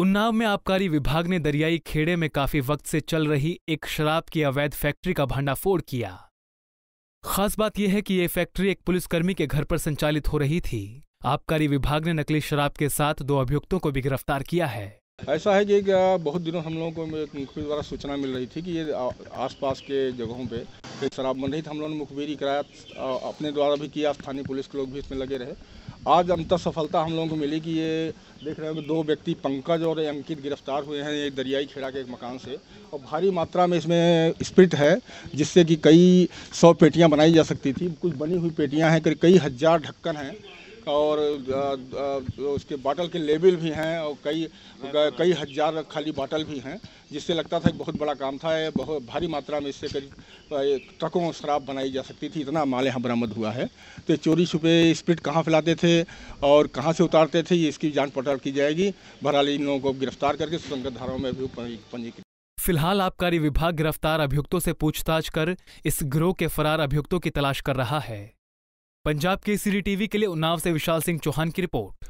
उन्नाव में आबकारी विभाग ने दरियाई खेड़े में काफी वक्त से चल रही एक शराब की अवैध फैक्ट्री का भंडाफोड़ किया खास बात यह है कि ये फैक्ट्री एक पुलिसकर्मी के घर पर संचालित हो रही थी आबकारी विभाग ने नकली शराब के साथ दो अभियुक्तों को भी गिरफ्तार किया है ऐसा है कि बहुत दिनों हम लोगों को मुखबिर द्वारा सूचना मिल रही थी कि ये आसपास के जगहों पे एक शराब बन रही थी हम लोगों ने मुखबिरी कराया अपने द्वारा भी किया स्थानीय पुलिस के लोग भी इसमें लगे रहे आज अंतर सफलता हम लोगों को मिली कि ये देख रहे हैं दो व्यक्ति पंकज और अंकित गिरफ्तार हुए हैं एक दरियाई खेड़ा के एक मकान से और भारी मात्रा में इसमें स्प्रिट है जिससे कि कई सौ पेटियाँ बनाई जा सकती थी कुछ बनी हुई पेटियाँ हैं कई हज़ार ढक्कन हैं और उसके बाटल के लेबल भी हैं और कई कई हज़ार खाली बाटल भी हैं जिससे लगता था कि बहुत बड़ा काम था बहुत भारी मात्रा में इससे करीब ट्रकों शराब बनाई जा सकती थी इतना माल यहाँ बरामद हुआ है तो चोरी छुपे स्प्रिट कहाँ फैलाते थे और कहाँ से उतारते थे ये इसकी जाँच पड़ताल की जाएगी बहरहाल इन लोगों को गिरफ्तार करके सुसंगत धाराओं में भी पंजीकृत फिलहाल आबकारी विभाग गिरफ्तार अभियुक्तों से पूछताछ कर इस ग्रोह के फरार अभियुक्तों की तलाश कर रहा है पंजाब के केसरी टीवी के लिए उन्नाव से विशाल सिंह चौहान की रिपोर्ट